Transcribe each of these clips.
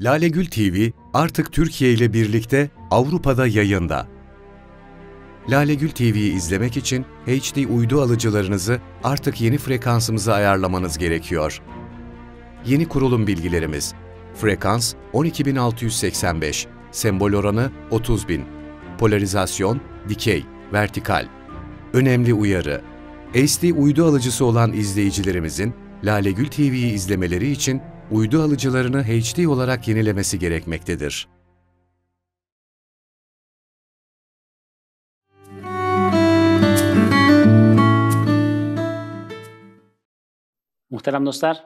Lalegül TV artık Türkiye ile birlikte Avrupa'da yayında. Lalegül TV'yi izlemek için HD uydu alıcılarınızı artık yeni frekansımıza ayarlamanız gerekiyor. Yeni kurulum bilgilerimiz. Frekans 12685, sembol oranı 30000, polarizasyon, dikey, vertikal. Önemli uyarı. HD uydu alıcısı olan izleyicilerimizin Lalegül TV'yi izlemeleri için uydu alıcılarını HD olarak yenilemesi gerekmektedir. Muhterem dostlar,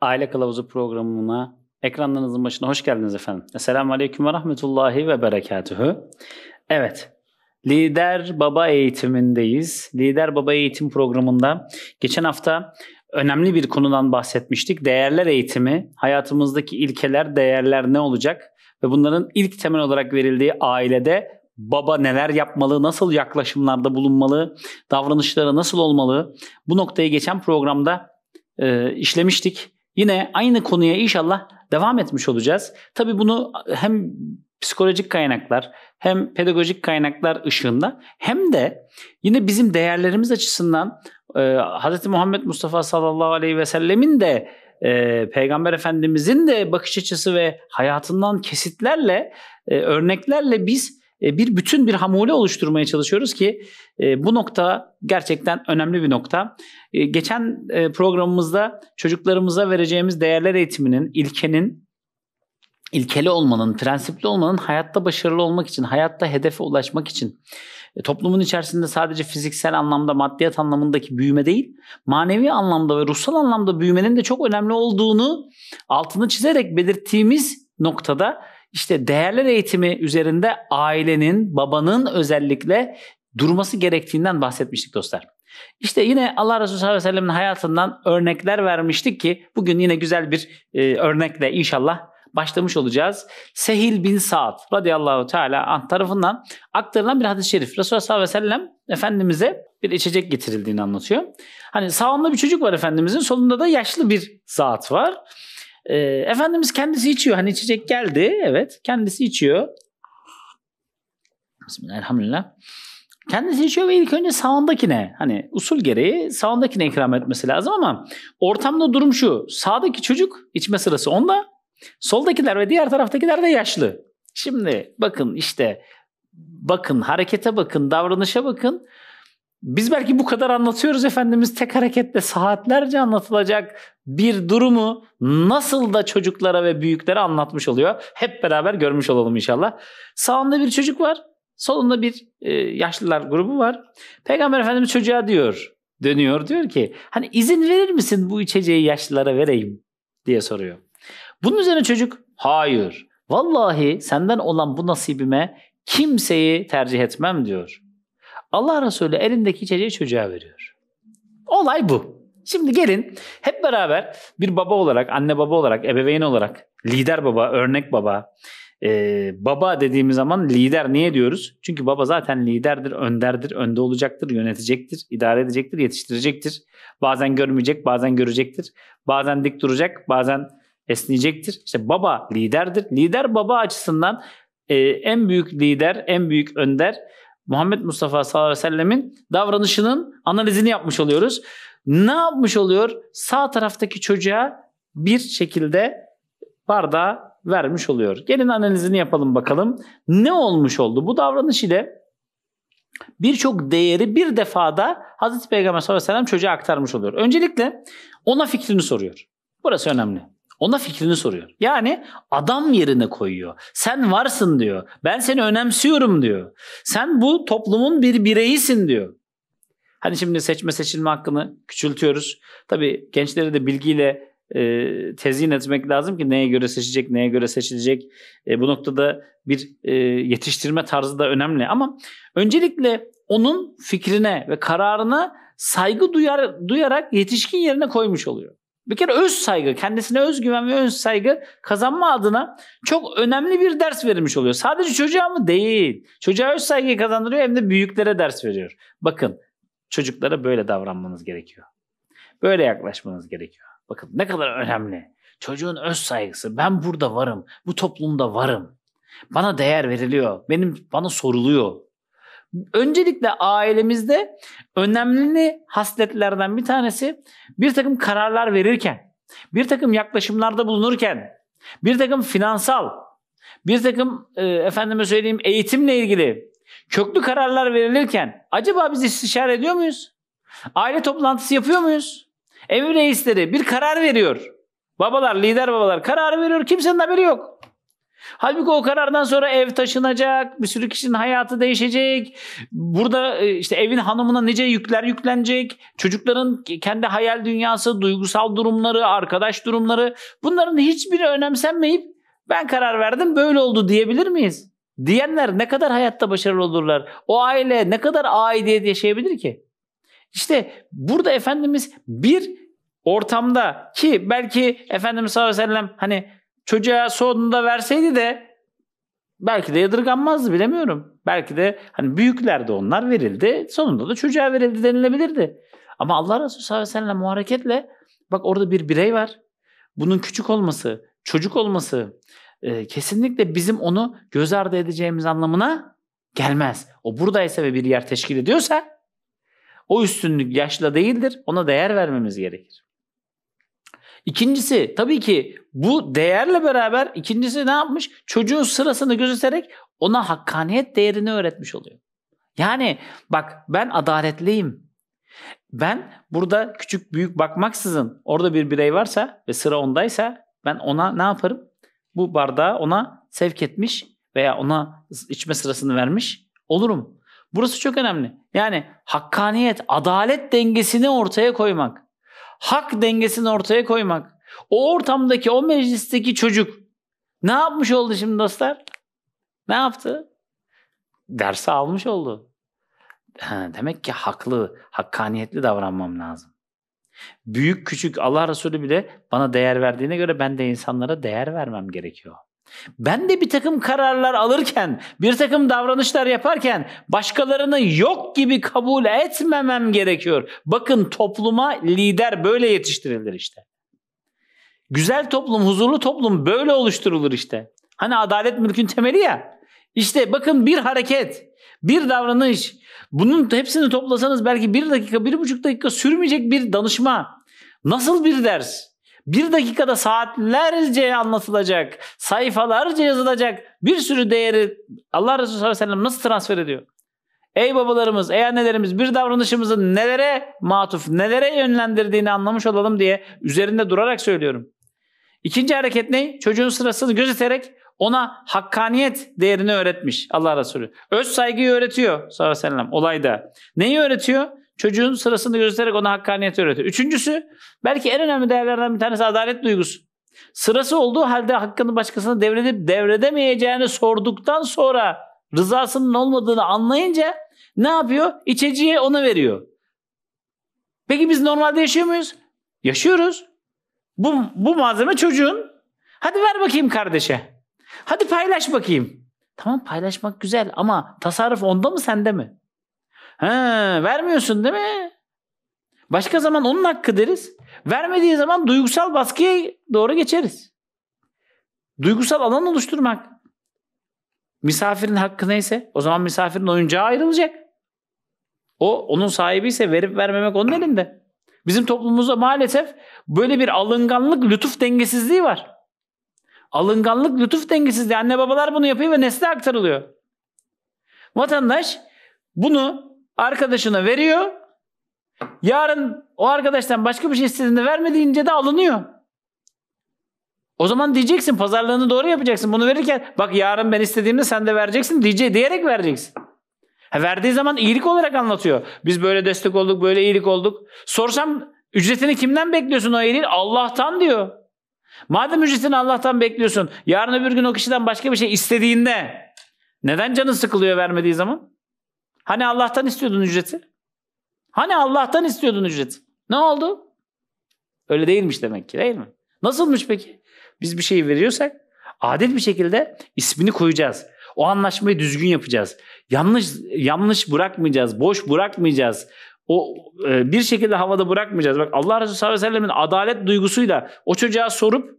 Aile Kılavuzu programına ekranlarınızın başına hoş geldiniz efendim. Esselamu Aleyküm ve Rahmetullahi ve Berekatühü. Evet, Lider Baba eğitimindeyiz. Lider Baba eğitim programında geçen hafta önemli bir konudan bahsetmiştik. Değerler eğitimi, hayatımızdaki ilkeler, değerler ne olacak? Ve bunların ilk temel olarak verildiği ailede baba neler yapmalı, nasıl yaklaşımlarda bulunmalı, davranışları nasıl olmalı? Bu noktayı geçen programda e, işlemiştik. Yine aynı konuya inşallah devam etmiş olacağız. Tabii bunu e, hem psikolojik kaynaklar hem pedagojik kaynaklar ışığında hem de yine bizim değerlerimiz açısından e, ee, Hz. Muhammed Mustafa sallallahu aleyhi ve sellemin de e, Peygamber Efendimizin de bakış açısı ve hayatından kesitlerle, e, örneklerle biz e, bir bütün bir hamule oluşturmaya çalışıyoruz ki e, bu nokta gerçekten önemli bir nokta. E, geçen e, programımızda çocuklarımıza vereceğimiz değerler eğitiminin, ilkenin ilkeli olmanın, prensipli olmanın hayatta başarılı olmak için, hayatta hedefe ulaşmak için e, toplumun içerisinde sadece fiziksel anlamda, maddiyat anlamındaki büyüme değil, manevi anlamda ve ruhsal anlamda büyümenin de çok önemli olduğunu altını çizerek belirttiğimiz noktada işte değerler eğitimi üzerinde ailenin, babanın özellikle durması gerektiğinden bahsetmiştik dostlar. İşte yine Allah Resulü sallallahu aleyhi ve sellem'in hayatından örnekler vermiştik ki bugün yine güzel bir e, örnekle inşallah başlamış olacağız. Sehil bin Saad radıyallahu teala an tarafından aktarılan bir hadis-i şerif. Resulullah sallallahu aleyhi ve sellem Efendimiz'e bir içecek getirildiğini anlatıyor. Hani sağında bir çocuk var Efendimiz'in solunda da yaşlı bir zat var. Ee, Efendimiz kendisi içiyor. Hani içecek geldi evet kendisi içiyor. Bismillahirrahmanirrahim. Kendisi içiyor ve ilk önce sağındakine hani usul gereği sağındakine ikram etmesi lazım ama ortamda durum şu. Sağdaki çocuk içme sırası onda Soldakiler ve diğer taraftakiler de yaşlı. Şimdi bakın işte bakın harekete bakın, davranışa bakın. Biz belki bu kadar anlatıyoruz Efendimiz tek hareketle saatlerce anlatılacak bir durumu nasıl da çocuklara ve büyüklere anlatmış oluyor. Hep beraber görmüş olalım inşallah. Sağında bir çocuk var, solunda bir e, yaşlılar grubu var. Peygamber Efendimiz çocuğa diyor, dönüyor diyor ki hani izin verir misin bu içeceği yaşlılara vereyim diye soruyor. Bunun üzerine çocuk hayır vallahi senden olan bu nasibime kimseyi tercih etmem diyor. Allah Resulü elindeki içeceği çocuğa veriyor. Olay bu. Şimdi gelin hep beraber bir baba olarak, anne baba olarak, ebeveyn olarak, lider baba, örnek baba, ee, baba dediğimiz zaman lider niye diyoruz? Çünkü baba zaten liderdir, önderdir, önde olacaktır, yönetecektir, idare edecektir, yetiştirecektir. Bazen görmeyecek, bazen görecektir. Bazen dik duracak, bazen esneyecektir. İşte baba liderdir. Lider baba açısından e, en büyük lider, en büyük önder Muhammed Mustafa sallallahu aleyhi ve sellemin davranışının analizini yapmış oluyoruz. Ne yapmış oluyor? Sağ taraftaki çocuğa bir şekilde bardağı vermiş oluyor. Gelin analizini yapalım bakalım. Ne olmuş oldu? Bu davranış ile birçok değeri bir defada Hazreti Peygamber sallallahu aleyhi ve sellem çocuğa aktarmış oluyor. Öncelikle ona fikrini soruyor. Burası önemli. Ona fikrini soruyor. Yani adam yerine koyuyor. Sen varsın diyor. Ben seni önemsiyorum diyor. Sen bu toplumun bir bireyisin diyor. Hani şimdi seçme seçilme hakkını küçültüyoruz. Tabii gençlere de bilgiyle e, tezyin etmek lazım ki neye göre seçecek, neye göre seçilecek. E, bu noktada bir e, yetiştirme tarzı da önemli. Ama öncelikle onun fikrine ve kararına saygı duyar, duyarak yetişkin yerine koymuş oluyor. Bir kere öz saygı, kendisine özgüven ve öz saygı kazanma adına çok önemli bir ders verilmiş oluyor. Sadece çocuğa mı? Değil. Çocuğa öz saygıyı kazandırıyor hem de büyüklere ders veriyor. Bakın çocuklara böyle davranmanız gerekiyor. Böyle yaklaşmanız gerekiyor. Bakın ne kadar önemli. Çocuğun öz saygısı. Ben burada varım. Bu toplumda varım. Bana değer veriliyor. Benim bana soruluyor. Öncelikle ailemizde önemli hasletlerden bir tanesi bir takım kararlar verirken, bir takım yaklaşımlarda bulunurken, bir takım finansal, bir takım e, efendime söyleyeyim eğitimle ilgili köklü kararlar verilirken acaba biz istişare ediyor muyuz? Aile toplantısı yapıyor muyuz? Ev reisleri bir karar veriyor. Babalar, lider babalar karar veriyor. Kimsenin haberi yok. Halbuki o karardan sonra ev taşınacak, bir sürü kişinin hayatı değişecek. Burada e, işte evin hanımına nice yükler yüklenecek. Çocukların kendi hayal dünyası, duygusal durumları, arkadaş durumları bunların hiçbiri önemsenmeyip ben karar verdim böyle oldu diyebilir miyiz? Diyenler ne kadar hayatta başarılı olurlar? O aile ne kadar aidiyet yaşayabilir ki? İşte burada Efendimiz bir ortamda ki belki Efendimiz sallallahu aleyhi ve sellem hani çocuğa sonunda verseydi de belki de yadırganmazdı bilemiyorum. Belki de hani büyüklerde onlar verildi. Sonunda da çocuğa verildi denilebilirdi. Ama Allah Resulü sallallahu aleyhi ve sellem muhareketle bak orada bir birey var. Bunun küçük olması, çocuk olması e, kesinlikle bizim onu göz ardı edeceğimiz anlamına gelmez. O buradaysa ve bir yer teşkil ediyorsa o üstünlük yaşla değildir. Ona değer vermemiz gerekir. İkincisi tabii ki bu değerle beraber ikincisi ne yapmış? Çocuğun sırasını gözeterek ona hakkaniyet değerini öğretmiş oluyor. Yani bak ben adaletliyim. Ben burada küçük büyük bakmaksızın orada bir birey varsa ve sıra ondaysa ben ona ne yaparım? Bu bardağı ona sevk etmiş veya ona içme sırasını vermiş olurum. Burası çok önemli. Yani hakkaniyet, adalet dengesini ortaya koymak hak dengesini ortaya koymak. O ortamdaki, o meclisteki çocuk ne yapmış oldu şimdi dostlar? Ne yaptı? Dersi almış oldu. Ha, demek ki haklı, hakkaniyetli davranmam lazım. Büyük küçük Allah Resulü bile bana değer verdiğine göre ben de insanlara değer vermem gerekiyor. Ben de bir takım kararlar alırken, bir takım davranışlar yaparken başkalarını yok gibi kabul etmemem gerekiyor. Bakın topluma lider böyle yetiştirilir işte. Güzel toplum, huzurlu toplum böyle oluşturulur işte. Hani adalet mülkün temeli ya. İşte bakın bir hareket, bir davranış. Bunun hepsini toplasanız belki bir dakika, bir buçuk dakika sürmeyecek bir danışma. Nasıl bir ders? Bir dakikada saatlerce anlatılacak, sayfalarca yazılacak bir sürü değeri Allah Resulü sallallahu aleyhi ve sellem nasıl transfer ediyor? Ey babalarımız, ey annelerimiz bir davranışımızı nelere matuf, nelere yönlendirdiğini anlamış olalım diye üzerinde durarak söylüyorum. İkinci hareket ne? Çocuğun sırasını gözeterek ona hakkaniyet değerini öğretmiş Allah Resulü. Öz saygıyı öğretiyor sallallahu aleyhi ve sellem olayda. Neyi öğretiyor? Çocuğun sırasını göstererek ona hakkaniyet öğretiyor. Üçüncüsü belki en önemli değerlerden bir tanesi adalet duygusu. Sırası olduğu halde hakkını başkasına devredip devredemeyeceğini sorduktan sonra rızasının olmadığını anlayınca ne yapıyor? İçeceği onu veriyor. Peki biz normalde yaşıyor muyuz? Yaşıyoruz. Bu, bu malzeme çocuğun. Hadi ver bakayım kardeşe. Hadi paylaş bakayım. Tamam paylaşmak güzel ama tasarruf onda mı sende mi? He, vermiyorsun değil mi? Başka zaman onun hakkı deriz. Vermediği zaman duygusal baskıya doğru geçeriz. Duygusal alan oluşturmak. Misafirin hakkı neyse o zaman misafirin oyuncağı ayrılacak. O onun sahibi ise verip vermemek onun elinde. Bizim toplumumuzda maalesef böyle bir alınganlık lütuf dengesizliği var. Alınganlık lütuf dengesizliği. Anne babalar bunu yapıyor ve nesle aktarılıyor. Vatandaş bunu Arkadaşına veriyor. Yarın o arkadaştan başka bir şey istediğinde vermediğince de alınıyor. O zaman diyeceksin pazarlığını doğru yapacaksın. Bunu verirken bak yarın ben istediğimde sen de vereceksin diye, diyerek vereceksin. Ha, verdiği zaman iyilik olarak anlatıyor. Biz böyle destek olduk, böyle iyilik olduk. Sorsam ücretini kimden bekliyorsun o iyiliği? Allah'tan diyor. Madem ücretini Allah'tan bekliyorsun, yarın öbür gün o kişiden başka bir şey istediğinde neden canın sıkılıyor vermediği zaman? Hani Allah'tan istiyordun ücreti? Hani Allah'tan istiyordun ücreti? Ne oldu? Öyle değilmiş demek ki değil mi? Nasılmış peki? Biz bir şey veriyorsak adil bir şekilde ismini koyacağız. O anlaşmayı düzgün yapacağız. Yanlış yanlış bırakmayacağız, boş bırakmayacağız. O e, bir şekilde havada bırakmayacağız. Bak Allah Resulü sallallahu aleyhi ve sellem'in adalet duygusuyla o çocuğa sorup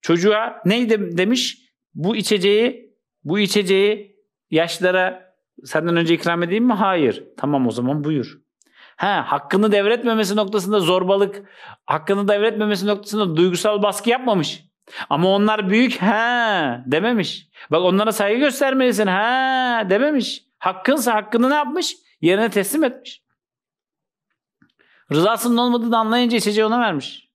çocuğa neydi demiş? Bu içeceği bu içeceği yaşlara Senden önce ikram edeyim mi? Hayır. Tamam o zaman buyur. Ha, hakkını devretmemesi noktasında zorbalık, hakkını devretmemesi noktasında duygusal baskı yapmamış. Ama onlar büyük ha dememiş. Bak onlara saygı göstermelisin ha dememiş. Hakkınsa hakkını ne yapmış? Yerine teslim etmiş. Rızasının olmadığını anlayınca içeceği ona vermiş.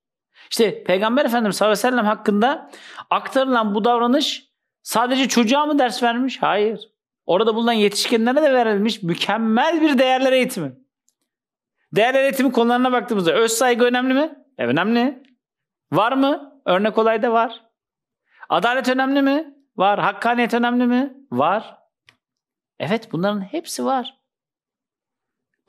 İşte Peygamber Efendimiz sallallahu aleyhi ve sellem hakkında aktarılan bu davranış sadece çocuğa mı ders vermiş? Hayır. Orada bulunan yetişkinlere de verilmiş mükemmel bir değerler eğitimi. Değerler eğitimi konularına baktığımızda öz saygı önemli mi? E, önemli. Var mı? Örnek olayda var. Adalet önemli mi? Var. Hakkaniyet önemli mi? Var. Evet bunların hepsi var.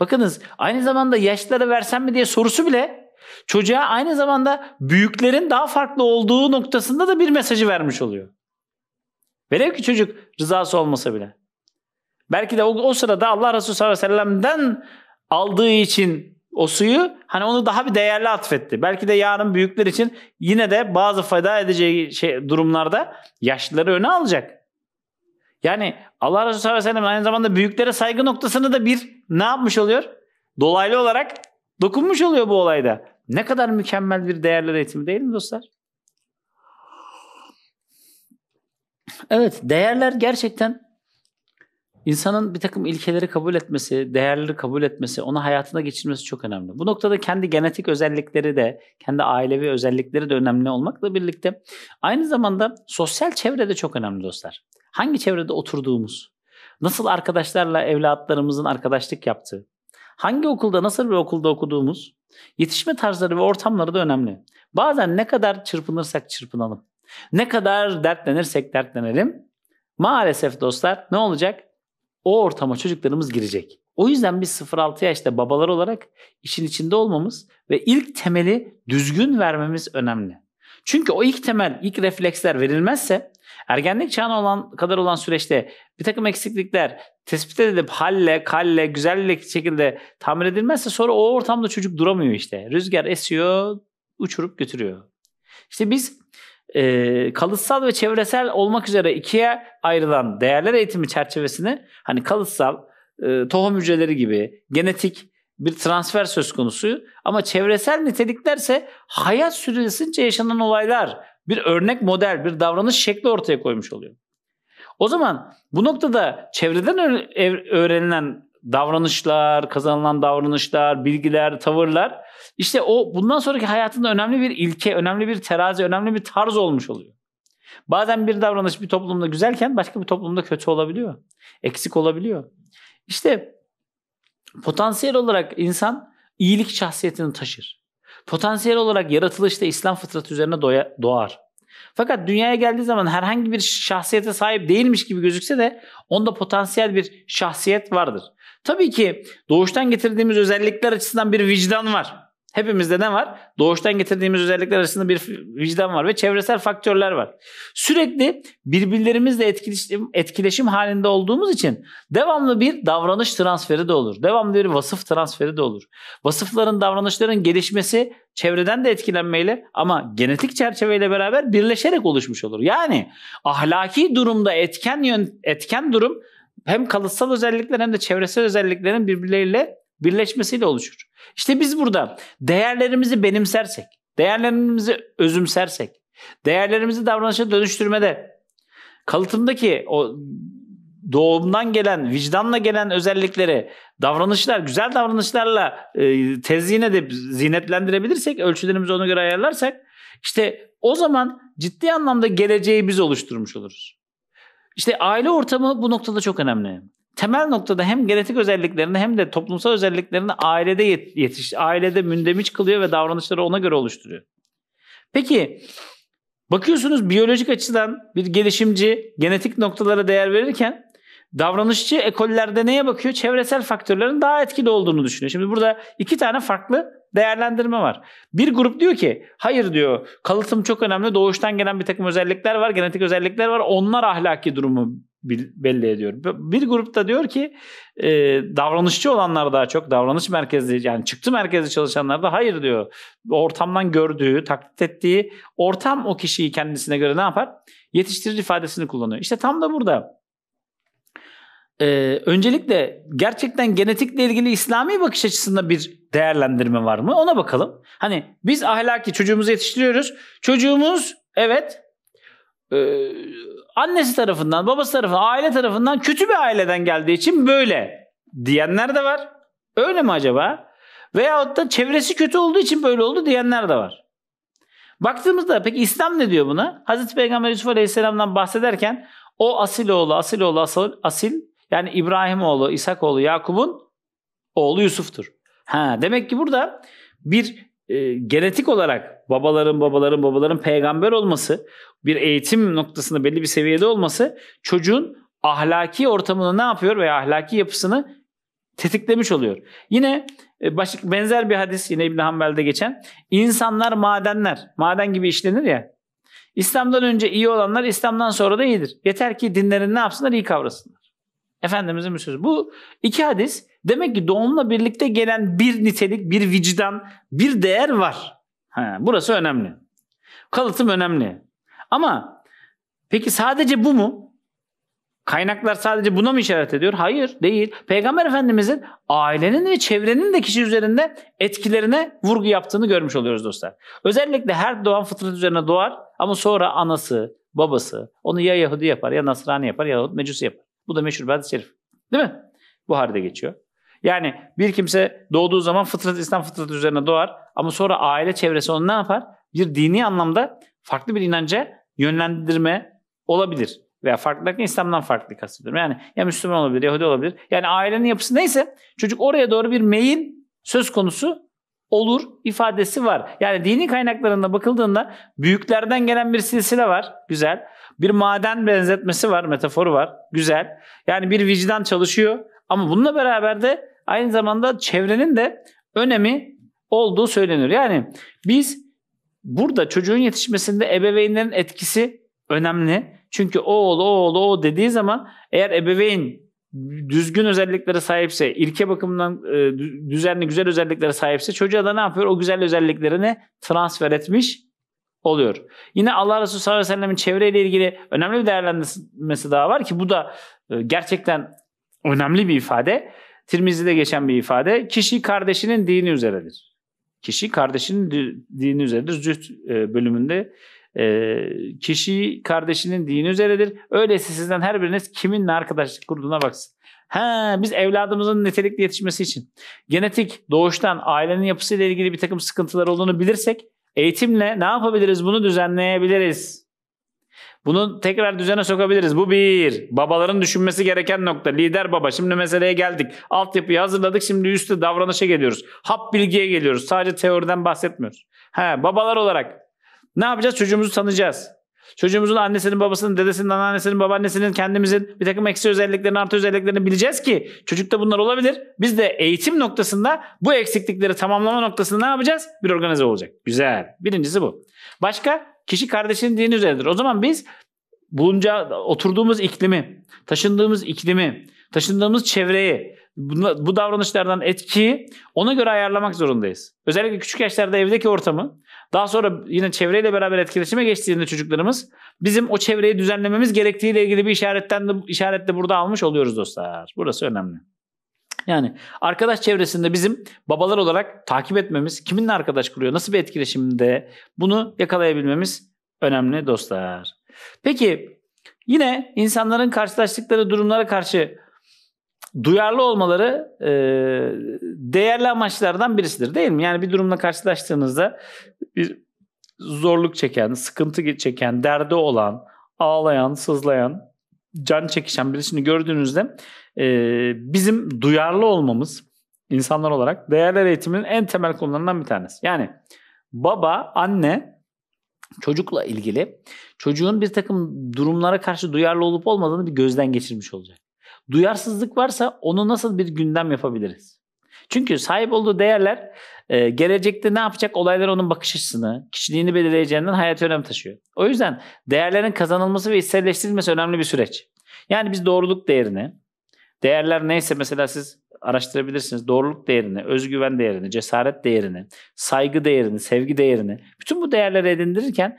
Bakınız aynı zamanda yaşlara versem mi diye sorusu bile çocuğa aynı zamanda büyüklerin daha farklı olduğu noktasında da bir mesajı vermiş oluyor. Velev ki çocuk rızası olmasa bile. Belki de o, o sırada Allah Resulü sallallahu aleyhi ve sellem'den aldığı için o suyu hani onu daha bir değerli atfetti. Belki de yarın büyükler için yine de bazı fayda edeceği şey, durumlarda yaşlıları öne alacak. Yani Allah Resulü sallallahu aleyhi ve sellem aynı zamanda büyüklere saygı noktasını da bir ne yapmış oluyor? Dolaylı olarak dokunmuş oluyor bu olayda. Ne kadar mükemmel bir değerler eğitimi değil mi dostlar? Evet değerler gerçekten İnsanın bir takım ilkeleri kabul etmesi, değerleri kabul etmesi, onu hayatına geçirmesi çok önemli. Bu noktada kendi genetik özellikleri de, kendi ailevi özellikleri de önemli olmakla birlikte aynı zamanda sosyal çevre de çok önemli dostlar. Hangi çevrede oturduğumuz, nasıl arkadaşlarla evlatlarımızın arkadaşlık yaptığı, hangi okulda, nasıl bir okulda okuduğumuz, yetişme tarzları ve ortamları da önemli. Bazen ne kadar çırpınırsak çırpınalım, ne kadar dertlenirsek dertlenelim, maalesef dostlar ne olacak? o ortama çocuklarımız girecek. O yüzden biz 0-6 yaşta babalar olarak işin içinde olmamız ve ilk temeli düzgün vermemiz önemli. Çünkü o ilk temel, ilk refleksler verilmezse ergenlik çağına olan, kadar olan süreçte bir takım eksiklikler tespit edilip halle, kalle, güzellik şekilde tamir edilmezse sonra o ortamda çocuk duramıyor işte. Rüzgar esiyor, uçurup götürüyor. İşte biz e, kalıtsal ve çevresel olmak üzere ikiye ayrılan değerler eğitimi çerçevesini hani kalıtsal, e, tohum hücreleri gibi genetik bir transfer söz konusu ama çevresel niteliklerse hayat süresince yaşanan olaylar bir örnek model, bir davranış şekli ortaya koymuş oluyor. O zaman bu noktada çevreden öğrenilen davranışlar, kazanılan davranışlar, bilgiler, tavırlar işte o bundan sonraki hayatında önemli bir ilke, önemli bir terazi, önemli bir tarz olmuş oluyor. Bazen bir davranış bir toplumda güzelken başka bir toplumda kötü olabiliyor. Eksik olabiliyor. İşte potansiyel olarak insan iyilik şahsiyetini taşır. Potansiyel olarak yaratılışta İslam fıtratı üzerine doya, doğar. Fakat dünyaya geldiği zaman herhangi bir şahsiyete sahip değilmiş gibi gözükse de onda potansiyel bir şahsiyet vardır. Tabii ki doğuştan getirdiğimiz özellikler açısından bir vicdan var. Hepimizde ne var? Doğuştan getirdiğimiz özellikler arasında bir vicdan var ve çevresel faktörler var. Sürekli birbirlerimizle etkileşim, etkileşim halinde olduğumuz için devamlı bir davranış transferi de olur. Devamlı bir vasıf transferi de olur. Vasıfların, davranışların gelişmesi çevreden de etkilenmeyle ama genetik çerçeveyle beraber birleşerek oluşmuş olur. Yani ahlaki durumda etken yön, etken durum hem kalıtsal özellikler hem de çevresel özelliklerin birbirleriyle birleşmesiyle oluşur. İşte biz burada değerlerimizi benimsersek, değerlerimizi özümsersek, değerlerimizi davranışa dönüştürmede kalıtımdaki o doğumdan gelen, vicdanla gelen özellikleri davranışlar, güzel davranışlarla e, tezyin edip zinetlendirebilirsek, ölçülerimizi ona göre ayarlarsak işte o zaman ciddi anlamda geleceği biz oluşturmuş oluruz. İşte aile ortamı bu noktada çok önemli. Temel noktada hem genetik özelliklerini hem de toplumsal özelliklerini ailede yetiş, ailede mündemiş kılıyor ve davranışları ona göre oluşturuyor. Peki bakıyorsunuz biyolojik açıdan bir gelişimci genetik noktalara değer verirken Davranışçı ekollerde neye bakıyor? Çevresel faktörlerin daha etkili olduğunu düşünüyor. Şimdi burada iki tane farklı değerlendirme var. Bir grup diyor ki hayır diyor kalıtım çok önemli. Doğuştan gelen bir takım özellikler var, genetik özellikler var. Onlar ahlaki durumu belli ediyor. Bir grupta diyor ki e, davranışçı olanlar daha çok davranış merkezli yani çıktı merkezli çalışanlar da hayır diyor. Ortamdan gördüğü, taklit ettiği ortam o kişiyi kendisine göre ne yapar? Yetiştirici ifadesini kullanıyor. İşte tam da burada ee, öncelikle gerçekten genetikle ilgili İslami bakış açısında bir değerlendirme var mı? Ona bakalım. Hani biz ahlaki çocuğumuzu yetiştiriyoruz. Çocuğumuz evet e, annesi tarafından, babası tarafından, aile tarafından kötü bir aileden geldiği için böyle diyenler de var. Öyle mi acaba? Veyahut da çevresi kötü olduğu için böyle oldu diyenler de var. Baktığımızda peki İslam ne diyor buna? Hazreti Peygamber Yusuf Aleyhisselam'dan bahsederken o asil oğlu, asil oğlu, asil, asil yani İbrahimoğlu, İshak Yakup'un oğlu Yusuf'tur. Ha, demek ki burada bir e, genetik olarak babaların babaların babaların peygamber olması, bir eğitim noktasında belli bir seviyede olması çocuğun ahlaki ortamını ne yapıyor veya ahlaki yapısını tetiklemiş oluyor. Yine e, başlık benzer bir hadis yine İbn Hanbel'de geçen. İnsanlar madenler. Maden gibi işlenir ya. İslam'dan önce iyi olanlar İslam'dan sonra da iyidir. Yeter ki dinlerini ne yapsınlar iyi kavrasınlar. Efendimizin bir sözü. Bu iki hadis demek ki doğumla birlikte gelen bir nitelik, bir vicdan, bir değer var. Ha, burası önemli. Kalıtım önemli. Ama peki sadece bu mu? Kaynaklar sadece buna mı işaret ediyor? Hayır, değil. Peygamber Efendimizin ailenin ve çevrenin de kişi üzerinde etkilerine vurgu yaptığını görmüş oluyoruz dostlar. Özellikle her doğan fıtrat üzerine doğar ama sonra anası, babası onu ya Yahudi yapar ya Nasrani yapar ya Mecusi yapar. Bu da meşhur bir hadis-i şerif. Değil mi? Buhari'de geçiyor. Yani bir kimse doğduğu zaman fıtrat İslam fıtratı üzerine doğar ama sonra aile çevresi onu ne yapar? Bir dini anlamda farklı bir inanca yönlendirme olabilir. Veya farklı derken İslam'dan farklı kastediyorum. Yani ya Müslüman olabilir, Yahudi olabilir. Yani ailenin yapısı neyse çocuk oraya doğru bir meyil söz konusu olur ifadesi var. Yani dini kaynaklarında bakıldığında büyüklerden gelen bir silsile var. Güzel. Bir maden benzetmesi var, metaforu var. Güzel. Yani bir vicdan çalışıyor ama bununla beraber de aynı zamanda çevrenin de önemi olduğu söylenir. Yani biz burada çocuğun yetişmesinde ebeveynlerin etkisi önemli. Çünkü o oğul, o oğul, o dediği zaman eğer ebeveyn düzgün özelliklere sahipse, ilke bakımından e, düzenli güzel özelliklere sahipse çocuğa da ne yapıyor? O güzel özelliklerini transfer etmiş oluyor. Yine Allah Resulü sallallahu aleyhi ve sellem'in çevreyle ilgili önemli bir değerlendirmesi daha var ki bu da e, gerçekten önemli bir ifade. Tirmizi'de geçen bir ifade. Kişi kardeşinin dini üzeredir. Kişi kardeşinin dini üzeredir. Züht e, bölümünde e, kişi kardeşinin dini üzeredir. Öyleyse sizden her biriniz kiminle arkadaşlık kurduğuna baksın. Ha, biz evladımızın nitelikli yetişmesi için genetik doğuştan ailenin yapısıyla ilgili bir takım sıkıntılar olduğunu bilirsek Eğitimle ne yapabiliriz? Bunu düzenleyebiliriz. Bunu tekrar düzene sokabiliriz. Bu bir. Babaların düşünmesi gereken nokta. Lider baba. Şimdi meseleye geldik. Altyapıyı hazırladık. Şimdi üstte davranışa geliyoruz. Hap bilgiye geliyoruz. Sadece teoriden bahsetmiyoruz. He, babalar olarak ne yapacağız? Çocuğumuzu tanıyacağız. Çocuğumuzun annesinin, babasının, dedesinin, anneannesinin, babaannesinin, kendimizin bir takım eksi özelliklerini, artı özelliklerini bileceğiz ki çocukta bunlar olabilir. Biz de eğitim noktasında bu eksiklikleri tamamlama noktasında ne yapacağız? Bir organize olacak. Güzel. Birincisi bu. Başka kişi kardeşinin dini üzeridir. O zaman biz bulunca oturduğumuz iklimi, taşındığımız iklimi, taşındığımız çevreyi, bu, bu davranışlardan etkiyi ona göre ayarlamak zorundayız. Özellikle küçük yaşlarda evdeki ortamı daha sonra yine çevreyle beraber etkileşime geçtiğinde çocuklarımız bizim o çevreyi düzenlememiz gerektiğiyle ilgili bir işaretten de, işaretle burada almış oluyoruz dostlar. Burası önemli. Yani arkadaş çevresinde bizim babalar olarak takip etmemiz, kiminle arkadaş kuruyor, nasıl bir etkileşimde bunu yakalayabilmemiz önemli dostlar. Peki yine insanların karşılaştıkları durumlara karşı duyarlı olmaları e, değerli amaçlardan birisidir değil mi? Yani bir durumla karşılaştığınızda bir zorluk çeken, sıkıntı çeken, derdi olan, ağlayan, sızlayan, can çekişen birisini gördüğünüzde e, bizim duyarlı olmamız insanlar olarak değerler eğitiminin en temel konularından bir tanesi. Yani baba, anne çocukla ilgili çocuğun bir takım durumlara karşı duyarlı olup olmadığını bir gözden geçirmiş olacak duyarsızlık varsa onu nasıl bir gündem yapabiliriz? Çünkü sahip olduğu değerler e, gelecekte ne yapacak olaylara onun bakış açısını, kişiliğini belirleyeceğinden hayati önem taşıyor. O yüzden değerlerin kazanılması ve içselleştirilmesi önemli bir süreç. Yani biz doğruluk değerini, değerler neyse mesela siz araştırabilirsiniz. Doğruluk değerini, özgüven değerini, cesaret değerini, saygı değerini, sevgi değerini. Bütün bu değerleri edindirirken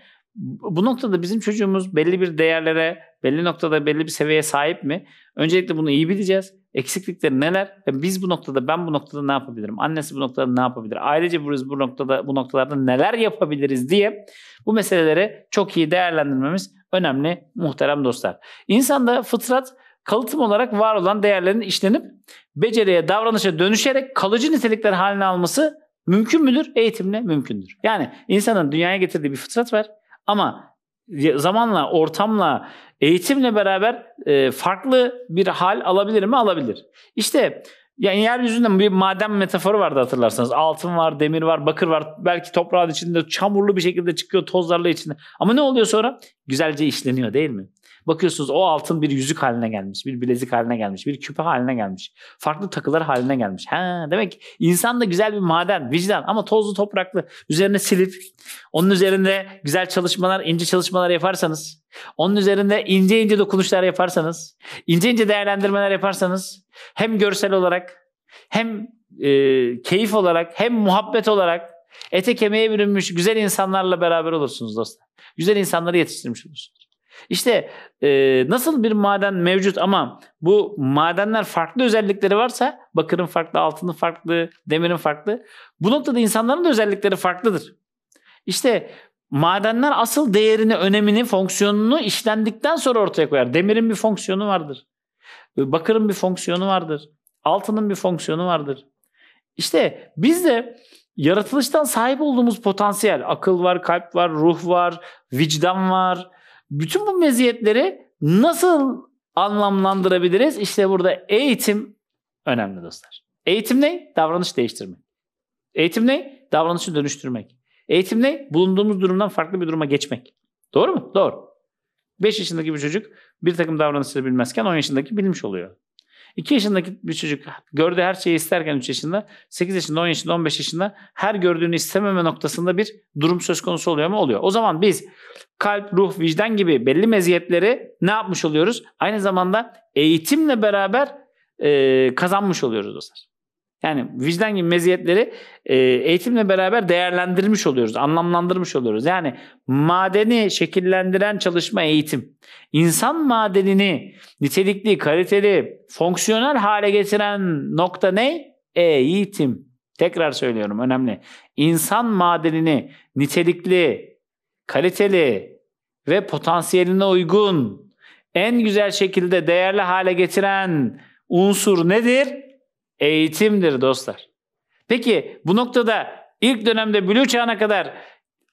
bu noktada bizim çocuğumuz belli bir değerlere belli noktada belli bir seviyeye sahip mi? Öncelikle bunu iyi bileceğiz. Eksiklikleri neler? Ve biz bu noktada ben bu noktada ne yapabilirim? Annesi bu noktada ne yapabilir? Ailece biz bu noktada bu noktalarda neler yapabiliriz diye bu meseleleri çok iyi değerlendirmemiz önemli muhterem dostlar. İnsanda fıtrat kalıtım olarak var olan değerlerin işlenip beceriye, davranışa dönüşerek kalıcı nitelikler haline alması mümkün müdür? Eğitimle mümkündür. Yani insanın dünyaya getirdiği bir fıtrat var ama zamanla, ortamla, eğitimle beraber e, farklı bir hal alabilir mi? Alabilir. İşte yani yeryüzünde bir maden metaforu vardı hatırlarsanız. Altın var, demir var, bakır var. Belki toprağın içinde çamurlu bir şekilde çıkıyor tozlarla içinde. Ama ne oluyor sonra? Güzelce işleniyor değil mi? Bakıyorsunuz o altın bir yüzük haline gelmiş, bir bilezik haline gelmiş, bir küpe haline gelmiş. Farklı takılar haline gelmiş. Ha, demek insan da güzel bir maden, vicdan ama tozlu topraklı. Üzerine silip onun üzerinde güzel çalışmalar, ince çalışmalar yaparsanız, onun üzerinde ince ince dokunuşlar yaparsanız, ince ince değerlendirmeler yaparsanız hem görsel olarak hem e, keyif olarak hem muhabbet olarak ete kemiğe bürünmüş güzel insanlarla beraber olursunuz dostlar. Güzel insanları yetiştirmiş olursunuz. İşte e, nasıl bir maden mevcut ama bu madenler farklı özellikleri varsa bakırın farklı, altının farklı, demirin farklı. Bu noktada insanların da özellikleri farklıdır. İşte madenler asıl değerini, önemini, fonksiyonunu işlendikten sonra ortaya koyar. Demirin bir fonksiyonu vardır. Bakırın bir fonksiyonu vardır. Altının bir fonksiyonu vardır. İşte biz de yaratılıştan sahip olduğumuz potansiyel, akıl var, kalp var, ruh var, vicdan var, bütün bu meziyetleri nasıl anlamlandırabiliriz? İşte burada eğitim önemli dostlar. Eğitim ne? Davranış değiştirmek. Eğitim ne? Davranışı dönüştürmek. Eğitim ne? Bulunduğumuz durumdan farklı bir duruma geçmek. Doğru mu? Doğru. 5 yaşındaki bir çocuk bir takım davranışları bilmezken 10 yaşındaki bilmiş oluyor. 2 yaşındaki bir çocuk gördüğü her şeyi isterken 3 yaşında, 8 yaşında, 10 yaşında, 15 yaşında her gördüğünü istememe noktasında bir durum söz konusu oluyor mu? Oluyor. O zaman biz kalp, ruh, vicdan gibi belli meziyetleri ne yapmış oluyoruz? Aynı zamanda eğitimle beraber e, kazanmış oluyoruz dostlar. Yani vicdan gibi meziyetleri e, eğitimle beraber değerlendirmiş oluyoruz, anlamlandırmış oluyoruz. Yani madeni şekillendiren çalışma eğitim. insan madenini nitelikli, kaliteli, fonksiyonel hale getiren nokta ne? Eğitim. Tekrar söylüyorum önemli. İnsan madenini nitelikli, kaliteli ve potansiyeline uygun en güzel şekilde değerli hale getiren unsur nedir? Eğitimdir dostlar. Peki bu noktada ilk dönemde Blue Çağı'na kadar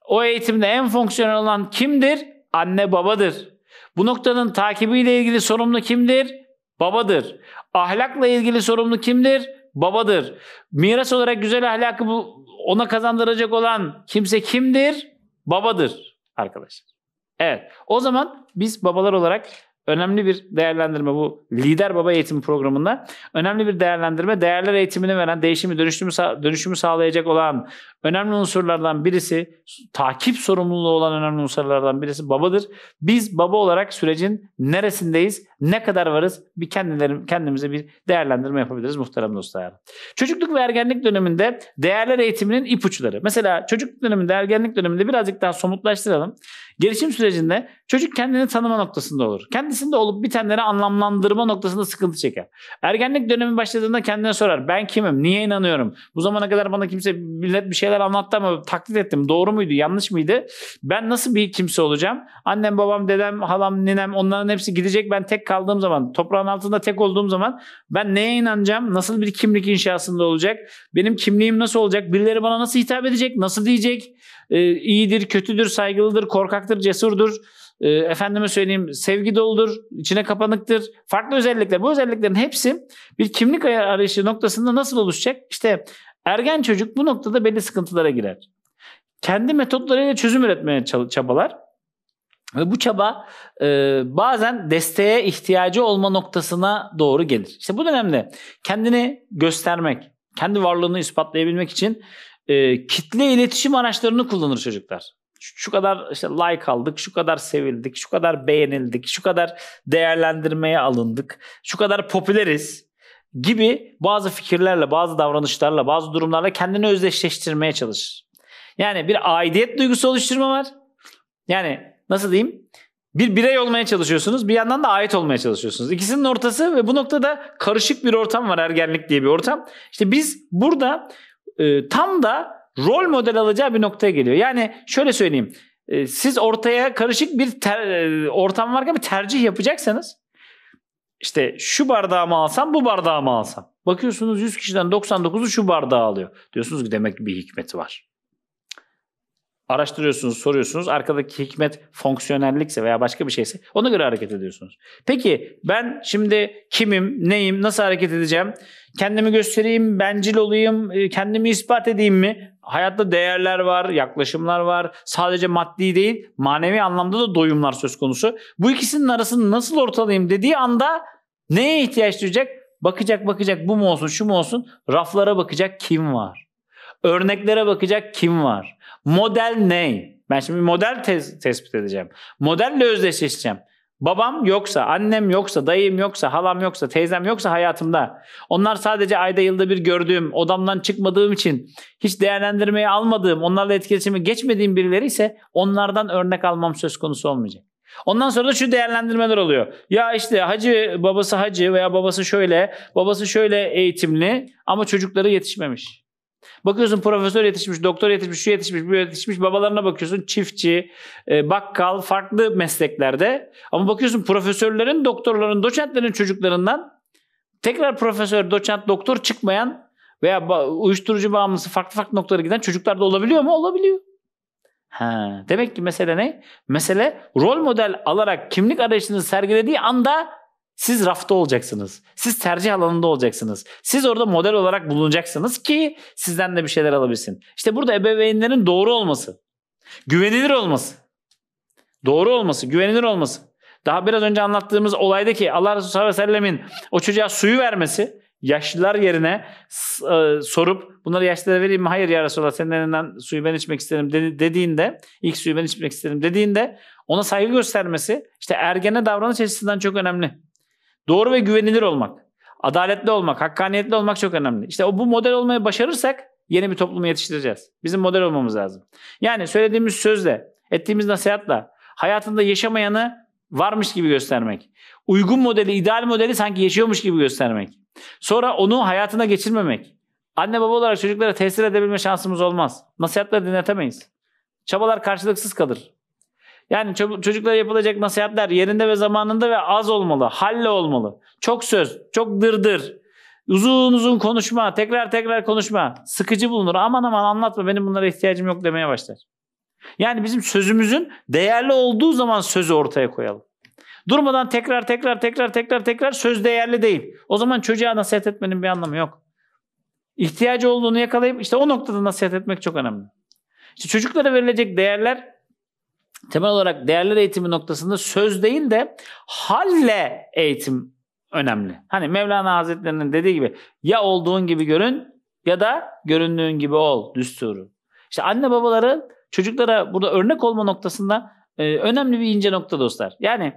o eğitimde en fonksiyonel olan kimdir? Anne babadır. Bu noktanın takibiyle ilgili sorumlu kimdir? Babadır. Ahlakla ilgili sorumlu kimdir? Babadır. Miras olarak güzel ahlakı bu ona kazandıracak olan kimse kimdir? Babadır arkadaşlar. Evet. O zaman biz babalar olarak önemli bir değerlendirme bu Lider Baba Eğitimi programında önemli bir değerlendirme değerler eğitimini veren değişimi dönüşümü, dönüşümü sağlayacak olan Önemli unsurlardan birisi, takip sorumluluğu olan önemli unsurlardan birisi babadır. Biz baba olarak sürecin neresindeyiz, ne kadar varız bir kendileri, kendimize bir değerlendirme yapabiliriz muhterem dostlar. Çocukluk ve ergenlik döneminde değerler eğitiminin ipuçları. Mesela çocukluk döneminde, ergenlik döneminde birazcık daha somutlaştıralım. Gelişim sürecinde çocuk kendini tanıma noktasında olur. Kendisinde olup bitenleri anlamlandırma noktasında sıkıntı çeker. Ergenlik dönemi başladığında kendine sorar. Ben kimim? Niye inanıyorum? Bu zamana kadar bana kimse millet bir şey şeyler anlattı ama taklit ettim. Doğru muydu, yanlış mıydı? Ben nasıl bir kimse olacağım? Annem, babam, dedem, halam, ninem onların hepsi gidecek. Ben tek kaldığım zaman, toprağın altında tek olduğum zaman ben neye inanacağım? Nasıl bir kimlik inşasında olacak? Benim kimliğim nasıl olacak? Birileri bana nasıl hitap edecek? Nasıl diyecek? Ee, iyidir, kötüdür, saygılıdır, korkaktır, cesurdur e, efendime söyleyeyim sevgi doludur, içine kapanıktır. Farklı özellikler. Bu özelliklerin hepsi bir kimlik arayışı noktasında nasıl oluşacak? İşte Ergen çocuk bu noktada belli sıkıntılara girer. Kendi metotlarıyla çözüm üretmeye çabalar. Ve bu çaba e, bazen desteğe ihtiyacı olma noktasına doğru gelir. İşte bu dönemde kendini göstermek, kendi varlığını ispatlayabilmek için e, kitle iletişim araçlarını kullanır çocuklar. Şu, şu kadar işte like aldık, şu kadar sevildik, şu kadar beğenildik, şu kadar değerlendirmeye alındık, şu kadar popüleriz gibi bazı fikirlerle, bazı davranışlarla, bazı durumlarla kendini özdeşleştirmeye çalışır. Yani bir aidiyet duygusu oluşturma var. Yani nasıl diyeyim? Bir birey olmaya çalışıyorsunuz. Bir yandan da ait olmaya çalışıyorsunuz. İkisinin ortası ve bu noktada karışık bir ortam var ergenlik diye bir ortam. İşte biz burada e, tam da rol model alacağı bir noktaya geliyor. Yani şöyle söyleyeyim. E, siz ortaya karışık bir ter, e, ortam varken bir tercih yapacaksanız işte şu bardağı mı alsam bu bardağı mı alsam? Bakıyorsunuz 100 kişiden 99'u şu bardağı alıyor. Diyorsunuz ki demek ki bir hikmeti var araştırıyorsunuz, soruyorsunuz. Arkadaki hikmet fonksiyonellikse veya başka bir şeyse ona göre hareket ediyorsunuz. Peki ben şimdi kimim, neyim, nasıl hareket edeceğim? Kendimi göstereyim, bencil olayım, e, kendimi ispat edeyim mi? Hayatta değerler var, yaklaşımlar var. Sadece maddi değil, manevi anlamda da doyumlar söz konusu. Bu ikisinin arasını nasıl ortalayayım dediği anda neye ihtiyaç duyacak? Bakacak bakacak bu mu olsun, şu mu olsun? Raflara bakacak kim var? Örneklere bakacak kim var? Model ne? Ben şimdi model tez, tespit edeceğim. Modelle özdeşleşeceğim. Babam yoksa, annem yoksa, dayım yoksa, halam yoksa, teyzem yoksa hayatımda. Onlar sadece ayda yılda bir gördüğüm, odamdan çıkmadığım için hiç değerlendirmeye almadığım, onlarla etkileşime geçmediğim birileri ise onlardan örnek almam söz konusu olmayacak. Ondan sonra da şu değerlendirmeler oluyor. Ya işte hacı babası hacı veya babası şöyle, babası şöyle eğitimli ama çocukları yetişmemiş. Bakıyorsun profesör yetişmiş, doktor yetişmiş, şu yetişmiş, bu yetişmiş. Babalarına bakıyorsun çiftçi, e, bakkal, farklı mesleklerde. Ama bakıyorsun profesörlerin, doktorların, doçentlerin çocuklarından tekrar profesör, doçent, doktor çıkmayan veya uyuşturucu bağımlısı farklı farklı noktalara giden çocuklar da olabiliyor mu? Olabiliyor. Ha, demek ki mesele ne? Mesele rol model alarak kimlik arayışını sergilediği anda siz rafta olacaksınız. Siz tercih alanında olacaksınız. Siz orada model olarak bulunacaksınız ki sizden de bir şeyler alabilsin. İşte burada ebeveynlerin doğru olması, güvenilir olması, doğru olması, güvenilir olması. Daha biraz önce anlattığımız olaydaki Allah Resulü sallallahu aleyhi ve sellemin o çocuğa suyu vermesi, yaşlılar yerine e, sorup bunları yaşlılara vereyim mi? Hayır ya Resulallah senin elinden suyu ben içmek isterim dediğinde ilk suyu ben içmek isterim dediğinde ona saygı göstermesi işte ergene davranış açısından çok önemli. Doğru ve güvenilir olmak, adaletli olmak, hakkaniyetli olmak çok önemli. İşte o bu model olmayı başarırsak yeni bir toplumu yetiştireceğiz. Bizim model olmamız lazım. Yani söylediğimiz sözle, ettiğimiz nasihatla hayatında yaşamayanı varmış gibi göstermek. Uygun modeli, ideal modeli sanki yaşıyormuş gibi göstermek. Sonra onu hayatına geçirmemek. Anne baba olarak çocuklara tesir edebilme şansımız olmaz. Nasihatları dinletemeyiz. Çabalar karşılıksız kalır. Yani çocuklara yapılacak nasihatler yerinde ve zamanında ve az olmalı, halle olmalı. Çok söz, çok dırdır, uzun uzun konuşma, tekrar tekrar konuşma. Sıkıcı bulunur. Aman aman anlatma benim bunlara ihtiyacım yok demeye başlar. Yani bizim sözümüzün değerli olduğu zaman sözü ortaya koyalım. Durmadan tekrar tekrar tekrar tekrar tekrar söz değerli değil. O zaman çocuğa nasihat etmenin bir anlamı yok. İhtiyacı olduğunu yakalayıp işte o noktada nasihat etmek çok önemli. İşte çocuklara verilecek değerler temel olarak değerler eğitimi noktasında söz değil de halle eğitim önemli. Hani Mevlana Hazretleri'nin dediği gibi ya olduğun gibi görün ya da göründüğün gibi ol düsturu. İşte anne babaları çocuklara burada örnek olma noktasında e, önemli bir ince nokta dostlar. Yani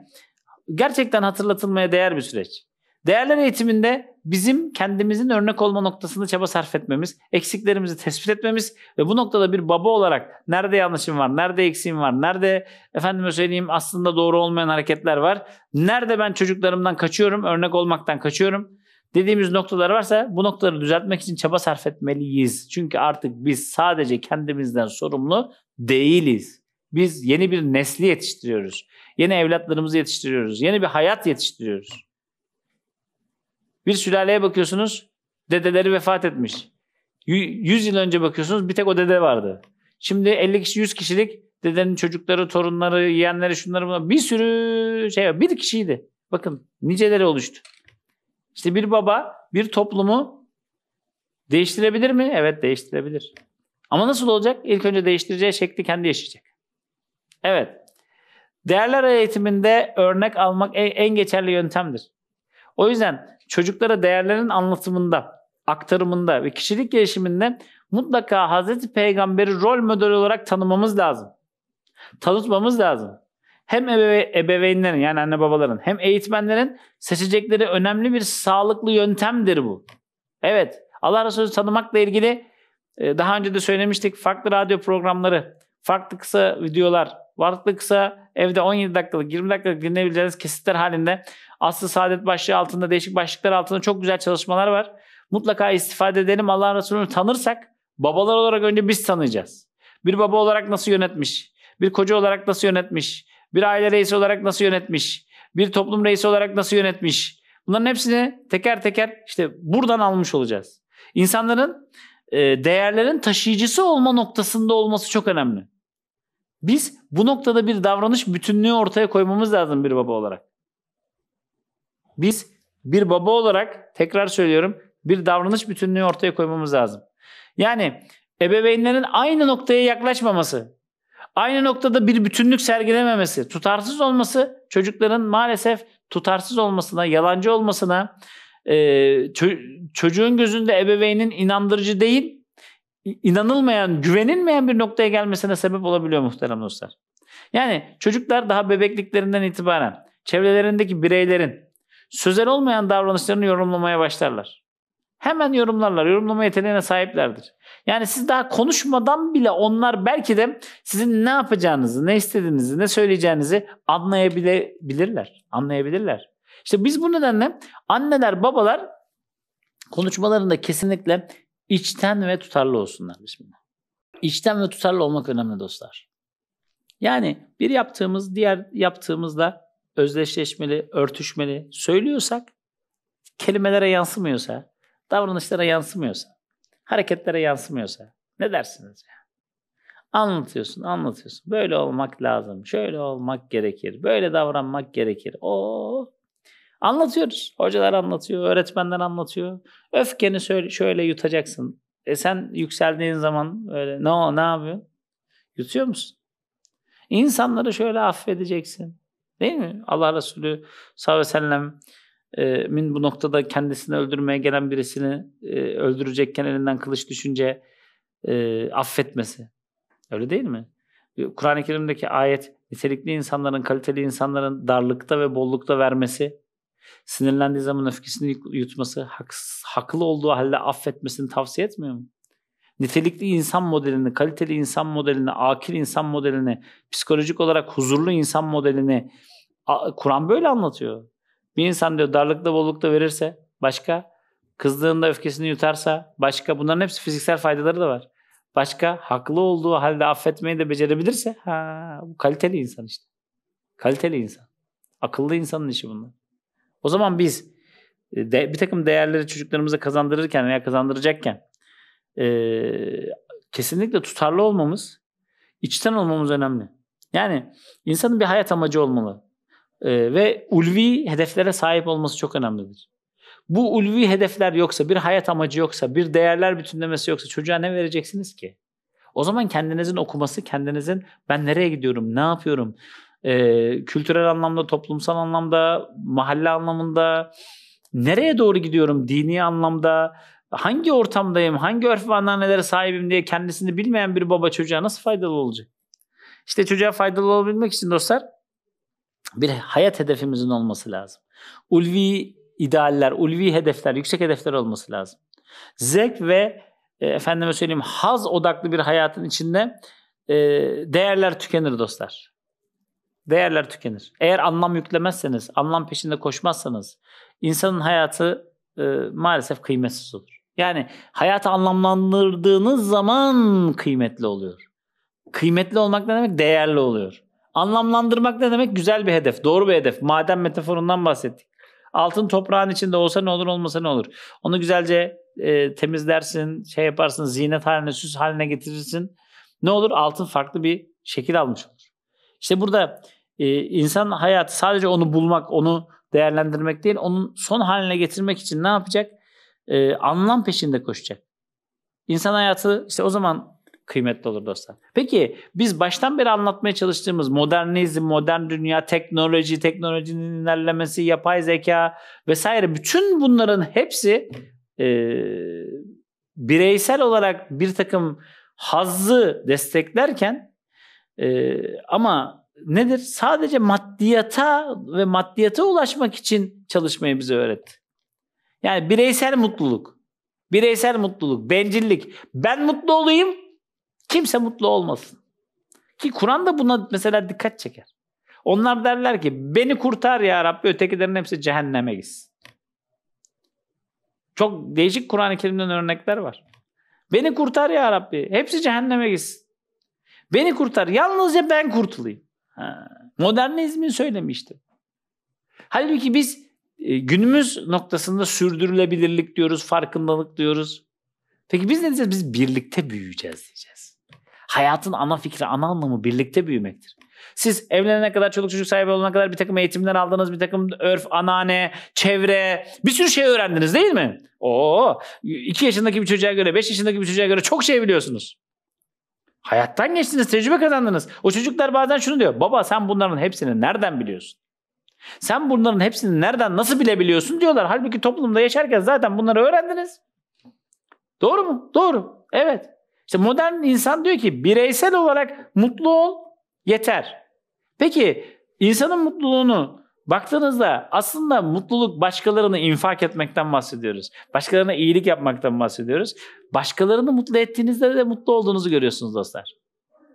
gerçekten hatırlatılmaya değer bir süreç. Değerler eğitiminde bizim kendimizin örnek olma noktasında çaba sarf etmemiz, eksiklerimizi tespit etmemiz ve bu noktada bir baba olarak nerede yanlışım var, nerede eksiğim var, nerede efendime söyleyeyim aslında doğru olmayan hareketler var, nerede ben çocuklarımdan kaçıyorum, örnek olmaktan kaçıyorum dediğimiz noktalar varsa bu noktaları düzeltmek için çaba sarf etmeliyiz. Çünkü artık biz sadece kendimizden sorumlu değiliz. Biz yeni bir nesli yetiştiriyoruz. Yeni evlatlarımızı yetiştiriyoruz. Yeni bir hayat yetiştiriyoruz. Bir sülaleye bakıyorsunuz dedeleri vefat etmiş. 100 yıl önce bakıyorsunuz bir tek o dede vardı. Şimdi 50 kişi 100 kişilik dedenin çocukları, torunları, yeğenleri, şunları bunlar bir sürü şey var. Bir kişiydi. Bakın niceleri oluştu. İşte bir baba bir toplumu değiştirebilir mi? Evet değiştirebilir. Ama nasıl olacak? İlk önce değiştireceği şekli kendi yaşayacak. Evet. Değerler eğitiminde örnek almak en geçerli yöntemdir. O yüzden çocuklara değerlerin anlatımında, aktarımında ve kişilik gelişiminde mutlaka Hazreti Peygamber'i rol model olarak tanımamız lazım. Tanıtmamız lazım. Hem ebeve- ebeveynlerin yani anne babaların hem eğitmenlerin seçecekleri önemli bir sağlıklı yöntemdir bu. Evet Allah Resulü tanımakla ilgili e, daha önce de söylemiştik farklı radyo programları, farklı kısa videolar, farklı kısa evde 17 dakikalık 20 dakikalık dinleyebileceğiniz kesitler halinde Aslı Saadet başlığı altında, değişik başlıklar altında çok güzel çalışmalar var. Mutlaka istifade edelim. Allah'ın Resulü'nü tanırsak babalar olarak önce biz tanıyacağız. Bir baba olarak nasıl yönetmiş? Bir koca olarak nasıl yönetmiş? Bir aile reisi olarak nasıl yönetmiş? Bir toplum reisi olarak nasıl yönetmiş? Bunların hepsini teker teker işte buradan almış olacağız. İnsanların e, değerlerin taşıyıcısı olma noktasında olması çok önemli. Biz bu noktada bir davranış bütünlüğü ortaya koymamız lazım bir baba olarak. Biz bir baba olarak tekrar söylüyorum bir davranış bütünlüğü ortaya koymamız lazım. Yani ebeveynlerin aynı noktaya yaklaşmaması, aynı noktada bir bütünlük sergilememesi, tutarsız olması çocukların maalesef tutarsız olmasına, yalancı olmasına, e, çocuğun gözünde ebeveynin inandırıcı değil, inanılmayan, güvenilmeyen bir noktaya gelmesine sebep olabiliyor muhterem dostlar. Yani çocuklar daha bebekliklerinden itibaren çevrelerindeki bireylerin, sözel olmayan davranışlarını yorumlamaya başlarlar. Hemen yorumlarlar. Yorumlama yeteneğine sahiplerdir. Yani siz daha konuşmadan bile onlar belki de sizin ne yapacağınızı, ne istediğinizi, ne söyleyeceğinizi anlayabilirler. Anlayabilirler. İşte biz bu nedenle anneler, babalar konuşmalarında kesinlikle içten ve tutarlı olsunlar. Bismillah. İçten ve tutarlı olmak önemli dostlar. Yani bir yaptığımız diğer yaptığımızla özdeşleşmeli, örtüşmeli söylüyorsak, kelimelere yansımıyorsa, davranışlara yansımıyorsa, hareketlere yansımıyorsa ne dersiniz ya? Anlatıyorsun, anlatıyorsun. Böyle olmak lazım, şöyle olmak gerekir, böyle davranmak gerekir. Oo. Oh! Anlatıyoruz. Hocalar anlatıyor, öğretmenler anlatıyor. Öfkeni şöyle, şöyle yutacaksın. E sen yükseldiğin zaman öyle ne no, ne yapıyorsun? Yutuyor musun? İnsanları şöyle affedeceksin. Değil mi? Allah Resulü sallallahu aleyhi ve sellem e, min bu noktada kendisini öldürmeye gelen birisini e, öldürecekken elinden kılıç düşünce e, affetmesi. Öyle değil mi? E, Kur'an-ı Kerim'deki ayet nitelikli insanların, kaliteli insanların darlıkta ve bollukta vermesi, sinirlendiği zaman öfkesini yutması, haks, haklı olduğu halde affetmesini tavsiye etmiyor mu? nitelikli insan modelini, kaliteli insan modelini, akil insan modelini, psikolojik olarak huzurlu insan modelini Kur'an böyle anlatıyor. Bir insan diyor darlıkta bollukta verirse başka, kızdığında öfkesini yutarsa başka, bunların hepsi fiziksel faydaları da var. Başka haklı olduğu halde affetmeyi de becerebilirse ha, bu kaliteli insan işte. Kaliteli insan. Akıllı insanın işi bunlar. O zaman biz e, de, bir takım değerleri çocuklarımıza kazandırırken veya kazandıracakken e, kesinlikle tutarlı olmamız, içten olmamız önemli. Yani insanın bir hayat amacı olmalı e, ve ulvi hedeflere sahip olması çok önemlidir. Bu ulvi hedefler yoksa, bir hayat amacı yoksa, bir değerler bütünlemesi yoksa çocuğa ne vereceksiniz ki? O zaman kendinizin okuması, kendinizin ben nereye gidiyorum, ne yapıyorum, e, kültürel anlamda, toplumsal anlamda, mahalle anlamında, nereye doğru gidiyorum, dini anlamda, hangi ortamdayım, hangi örf ve anneannelere sahibim diye kendisini bilmeyen bir baba çocuğa nasıl faydalı olacak? İşte çocuğa faydalı olabilmek için dostlar bir hayat hedefimizin olması lazım. Ulvi idealler, ulvi hedefler, yüksek hedefler olması lazım. Zevk ve e, efendime söyleyeyim haz odaklı bir hayatın içinde e, değerler tükenir dostlar. Değerler tükenir. Eğer anlam yüklemezseniz, anlam peşinde koşmazsanız insanın hayatı e, maalesef kıymetsiz olur. Yani hayat anlamlandırdığınız zaman kıymetli oluyor. Kıymetli olmak ne demek? Değerli oluyor. Anlamlandırmak ne demek? Güzel bir hedef, doğru bir hedef. Maden metaforundan bahsettik. Altın toprağın içinde olsa ne olur, olmasa ne olur? Onu güzelce e, temizlersin, şey yaparsın, ziynet haline, süs haline getirirsin. Ne olur? Altın farklı bir şekil almış olur. İşte burada e, insan hayatı sadece onu bulmak, onu değerlendirmek değil, onun son haline getirmek için ne yapacak? e, anlam peşinde koşacak. İnsan hayatı işte o zaman kıymetli olur dostlar. Peki biz baştan beri anlatmaya çalıştığımız modernizm, modern dünya, teknoloji, teknolojinin ilerlemesi, yapay zeka vesaire bütün bunların hepsi e, bireysel olarak bir takım hazzı desteklerken e, ama nedir? Sadece maddiyata ve maddiyata ulaşmak için çalışmayı bize öğretti. Yani bireysel mutluluk. Bireysel mutluluk, bencillik. Ben mutlu olayım, kimse mutlu olmasın. Ki Kur'an da buna mesela dikkat çeker. Onlar derler ki beni kurtar ya Rabbi ötekilerin hepsi cehenneme gitsin. Çok değişik Kur'an-ı Kerim'den örnekler var. Beni kurtar ya Rabbi. Hepsi cehenneme gitsin. Beni kurtar. Yalnızca ben kurtulayım. Ha. Modernizmin söylemişti. Halbuki biz e, günümüz noktasında sürdürülebilirlik diyoruz, farkındalık diyoruz. Peki biz ne diyeceğiz? Biz birlikte büyüyeceğiz diyeceğiz. Hayatın ana fikri, ana anlamı birlikte büyümektir. Siz evlenene kadar, çocuk çocuk sahibi olana kadar bir takım eğitimler aldınız, bir takım örf, anane, çevre, bir sürü şey öğrendiniz değil mi? Oo, 2 yaşındaki bir çocuğa göre, 5 yaşındaki bir çocuğa göre çok şey biliyorsunuz. Hayattan geçtiniz, tecrübe kazandınız. O çocuklar bazen şunu diyor. Baba sen bunların hepsini nereden biliyorsun? Sen bunların hepsini nereden nasıl bilebiliyorsun diyorlar. Halbuki toplumda yaşarken zaten bunları öğrendiniz. Doğru mu? Doğru. Evet. İşte modern insan diyor ki bireysel olarak mutlu ol yeter. Peki insanın mutluluğunu baktığınızda aslında mutluluk başkalarını infak etmekten bahsediyoruz. Başkalarına iyilik yapmaktan bahsediyoruz. Başkalarını mutlu ettiğinizde de mutlu olduğunuzu görüyorsunuz dostlar.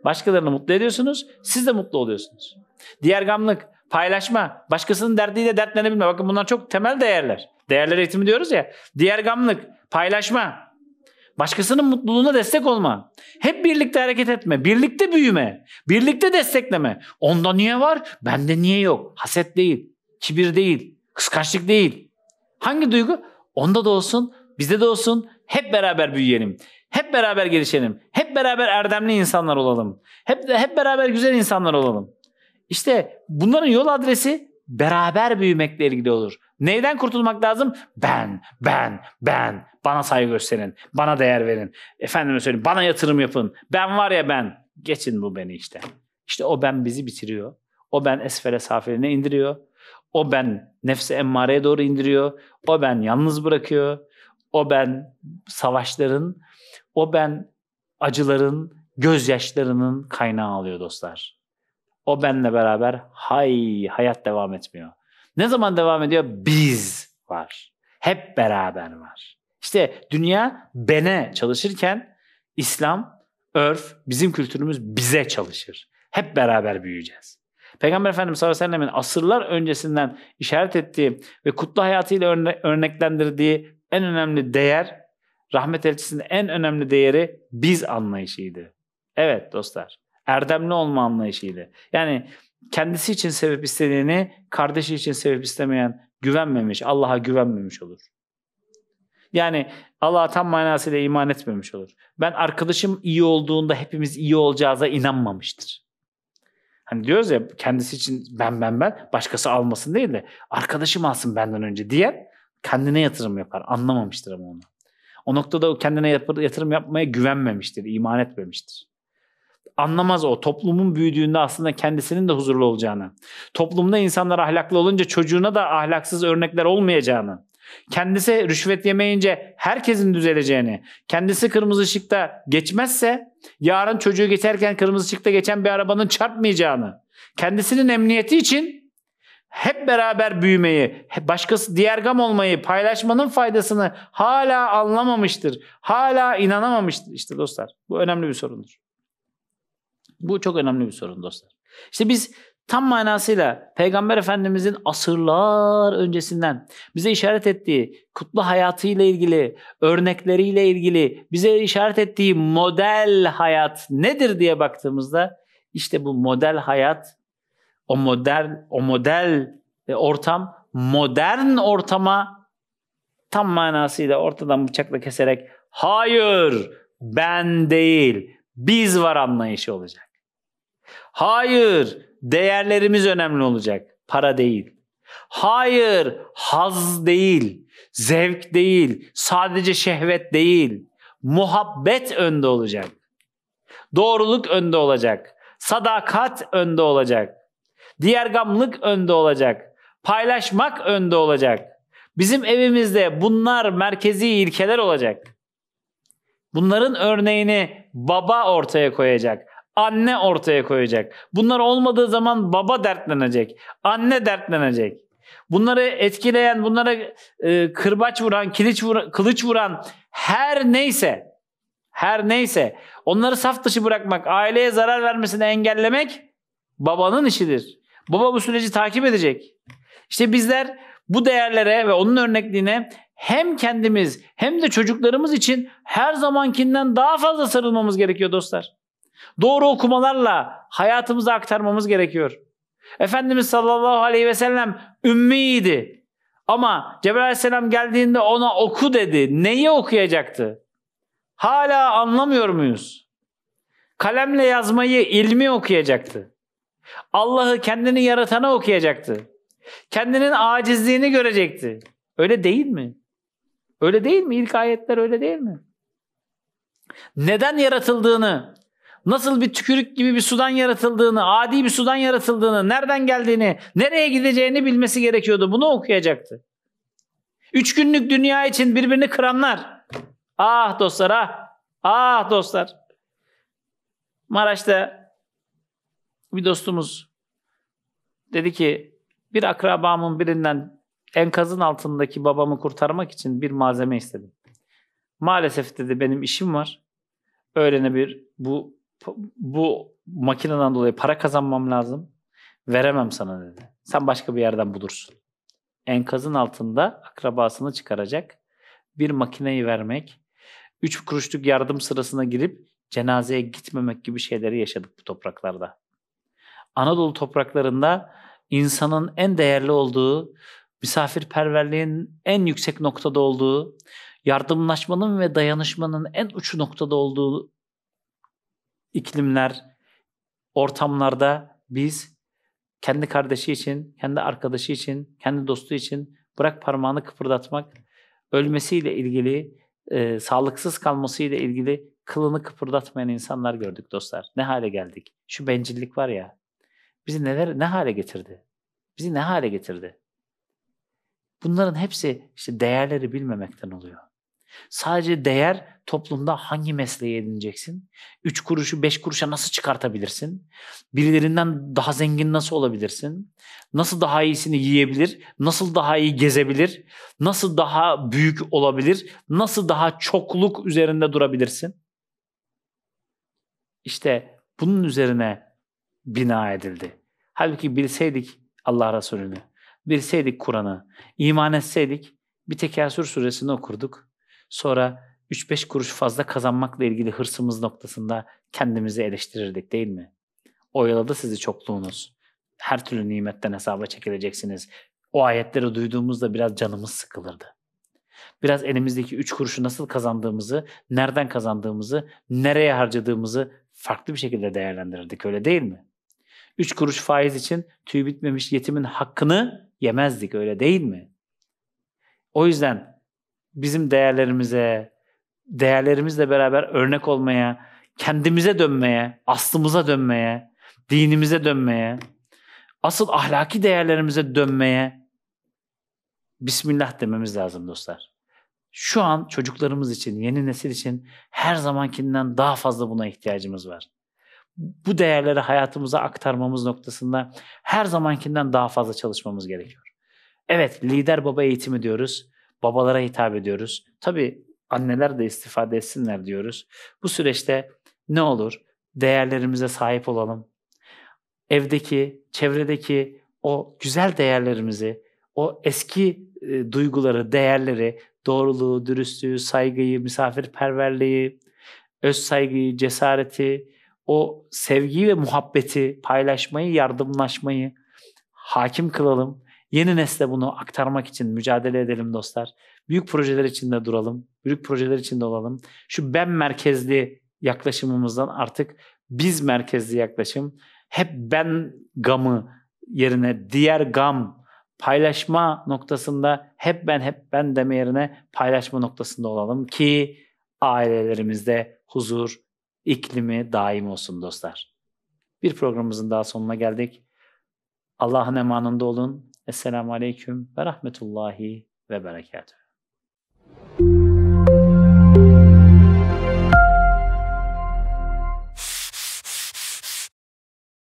Başkalarını mutlu ediyorsunuz, siz de mutlu oluyorsunuz. Diğer gamlık paylaşma, başkasının derdiyle dertlenebilme. Bakın bunlar çok temel değerler. Değerler eğitimi diyoruz ya. Diğer gamlık, paylaşma, başkasının mutluluğuna destek olma. Hep birlikte hareket etme, birlikte büyüme, birlikte destekleme. Onda niye var, bende niye yok? Haset değil, kibir değil, kıskançlık değil. Hangi duygu? Onda da olsun, bizde de olsun. Hep beraber büyüyelim. Hep beraber gelişelim. Hep beraber erdemli insanlar olalım. Hep hep beraber güzel insanlar olalım. İşte bunların yol adresi beraber büyümekle ilgili olur. Neyden kurtulmak lazım? Ben, ben, ben. Bana saygı gösterin, bana değer verin. Efendime söyleyin bana yatırım yapın. Ben var ya ben. Geçin bu beni işte. İşte o ben bizi bitiriyor. O ben esfere safiline indiriyor. O ben nefse emmareye doğru indiriyor. O ben yalnız bırakıyor. O ben savaşların, o ben acıların, gözyaşlarının kaynağı alıyor dostlar. O benle beraber hay hayat devam etmiyor. Ne zaman devam ediyor? Biz var. Hep beraber var. İşte dünya bene çalışırken İslam, örf, bizim kültürümüz bize çalışır. Hep beraber büyüyeceğiz. Peygamber Efendimiz sallallahu aleyhi ve sellemin asırlar öncesinden işaret ettiği ve kutlu hayatıyla örne- örneklendirdiği en önemli değer, rahmet elçisinin en önemli değeri biz anlayışıydı. Evet dostlar, Erdemli olma anlayışıyla. Yani kendisi için sebep istediğini kardeşi için sebep istemeyen güvenmemiş, Allah'a güvenmemiş olur. Yani Allah'a tam manasıyla iman etmemiş olur. Ben arkadaşım iyi olduğunda hepimiz iyi olacağıza inanmamıştır. Hani diyoruz ya kendisi için ben ben ben başkası almasın değil de arkadaşım alsın benden önce diyen kendine yatırım yapar. Anlamamıştır ama onu. O noktada o kendine yatırım yapmaya güvenmemiştir, iman etmemiştir anlamaz o. Toplumun büyüdüğünde aslında kendisinin de huzurlu olacağını. Toplumda insanlar ahlaklı olunca çocuğuna da ahlaksız örnekler olmayacağını. Kendisi rüşvet yemeyince herkesin düzeleceğini, kendisi kırmızı ışıkta geçmezse yarın çocuğu geçerken kırmızı ışıkta geçen bir arabanın çarpmayacağını, kendisinin emniyeti için hep beraber büyümeyi, başkası diğer gam olmayı, paylaşmanın faydasını hala anlamamıştır. Hala inanamamıştır. İşte dostlar bu önemli bir sorundur. Bu çok önemli bir sorun dostlar. İşte biz tam manasıyla Peygamber Efendimizin asırlar öncesinden bize işaret ettiği kutlu hayatıyla ilgili, örnekleriyle ilgili bize işaret ettiği model hayat nedir diye baktığımızda işte bu model hayat, o model, o model ortam modern ortama tam manasıyla ortadan bıçakla keserek hayır ben değil biz var anlayışı olacak. Hayır, değerlerimiz önemli olacak. Para değil. Hayır, haz değil, zevk değil, sadece şehvet değil. Muhabbet önde olacak. Doğruluk önde olacak. Sadakat önde olacak. Diğergamlık önde olacak. Paylaşmak önde olacak. Bizim evimizde bunlar merkezi ilkeler olacak. Bunların örneğini Baba ortaya koyacak. Anne ortaya koyacak. Bunlar olmadığı zaman baba dertlenecek. Anne dertlenecek. Bunları etkileyen, bunlara e, kırbaç vuran, kiliç vura, kılıç vuran her neyse, her neyse onları saf dışı bırakmak, aileye zarar vermesini engellemek babanın işidir. Baba bu süreci takip edecek. İşte bizler bu değerlere ve onun örnekliğine hem kendimiz hem de çocuklarımız için her zamankinden daha fazla sarılmamız gerekiyor dostlar. Doğru okumalarla hayatımıza aktarmamız gerekiyor. Efendimiz sallallahu aleyhi ve sellem ümmiydi. Ama Cebrail aleyhisselam geldiğinde ona oku dedi. Neyi okuyacaktı? Hala anlamıyor muyuz? Kalemle yazmayı ilmi okuyacaktı. Allah'ı kendini yaratana okuyacaktı. Kendinin acizliğini görecekti. Öyle değil mi? Öyle değil mi? İlk ayetler öyle değil mi? Neden yaratıldığını, nasıl bir tükürük gibi bir sudan yaratıldığını, adi bir sudan yaratıldığını, nereden geldiğini, nereye gideceğini bilmesi gerekiyordu. Bunu okuyacaktı. Üç günlük dünya için birbirini kıranlar. Ah dostlar ah. Ah dostlar. Maraş'ta bir dostumuz dedi ki bir akrabamın birinden enkazın altındaki babamı kurtarmak için bir malzeme istedim. Maalesef dedi benim işim var. Öğlene bir bu bu makineden dolayı para kazanmam lazım. Veremem sana dedi. Sen başka bir yerden bulursun. Enkazın altında akrabasını çıkaracak bir makineyi vermek, üç kuruşluk yardım sırasına girip cenazeye gitmemek gibi şeyleri yaşadık bu topraklarda. Anadolu topraklarında insanın en değerli olduğu misafirperverliğin en yüksek noktada olduğu, yardımlaşmanın ve dayanışmanın en uç noktada olduğu iklimler, ortamlarda biz kendi kardeşi için, kendi arkadaşı için, kendi dostu için bırak parmağını kıpırdatmak, ölmesiyle ilgili, e, sağlıksız kalmasıyla ilgili kılını kıpırdatmayan insanlar gördük dostlar. Ne hale geldik? Şu bencillik var ya. Bizi neler ne hale getirdi? Bizi ne hale getirdi? Bunların hepsi işte değerleri bilmemekten oluyor. Sadece değer toplumda hangi mesleği edineceksin? Üç kuruşu beş kuruşa nasıl çıkartabilirsin? Birilerinden daha zengin nasıl olabilirsin? Nasıl daha iyisini yiyebilir? Nasıl daha iyi gezebilir? Nasıl daha büyük olabilir? Nasıl daha çokluk üzerinde durabilirsin? İşte bunun üzerine bina edildi. Halbuki bilseydik Allah Resulü'nü bilseydik Kur'an'ı, iman etseydik bir tekasür suresini okurduk. Sonra 3-5 kuruş fazla kazanmakla ilgili hırsımız noktasında kendimizi eleştirirdik değil mi? Oyaladı sizi çokluğunuz. Her türlü nimetten hesaba çekileceksiniz. O ayetleri duyduğumuzda biraz canımız sıkılırdı. Biraz elimizdeki 3 kuruşu nasıl kazandığımızı, nereden kazandığımızı, nereye harcadığımızı farklı bir şekilde değerlendirirdik öyle değil mi? 3 kuruş faiz için tüy bitmemiş yetimin hakkını yemezdik öyle değil mi? O yüzden bizim değerlerimize, değerlerimizle beraber örnek olmaya, kendimize dönmeye, aslımıza dönmeye, dinimize dönmeye, asıl ahlaki değerlerimize dönmeye Bismillah dememiz lazım dostlar. Şu an çocuklarımız için, yeni nesil için her zamankinden daha fazla buna ihtiyacımız var bu değerleri hayatımıza aktarmamız noktasında her zamankinden daha fazla çalışmamız gerekiyor. Evet, lider baba eğitimi diyoruz. Babalara hitap ediyoruz. Tabii anneler de istifade etsinler diyoruz. Bu süreçte ne olur? Değerlerimize sahip olalım. Evdeki, çevredeki o güzel değerlerimizi, o eski e, duyguları, değerleri, doğruluğu, dürüstlüğü, saygıyı, misafirperverliği, öz saygıyı, cesareti, o sevgiyi ve muhabbeti, paylaşmayı, yardımlaşmayı hakim kılalım. Yeni nesle bunu aktarmak için mücadele edelim dostlar. Büyük projeler içinde duralım. Büyük projeler içinde olalım. Şu ben merkezli yaklaşımımızdan artık biz merkezli yaklaşım hep ben gamı yerine diğer gam paylaşma noktasında hep ben hep ben deme yerine paylaşma noktasında olalım ki ailelerimizde huzur, iklimi daim olsun dostlar. Bir programımızın daha sonuna geldik. Allah'ın emanında olun. Esselamu Aleyküm ve Rahmetullahi ve Berekatuhu.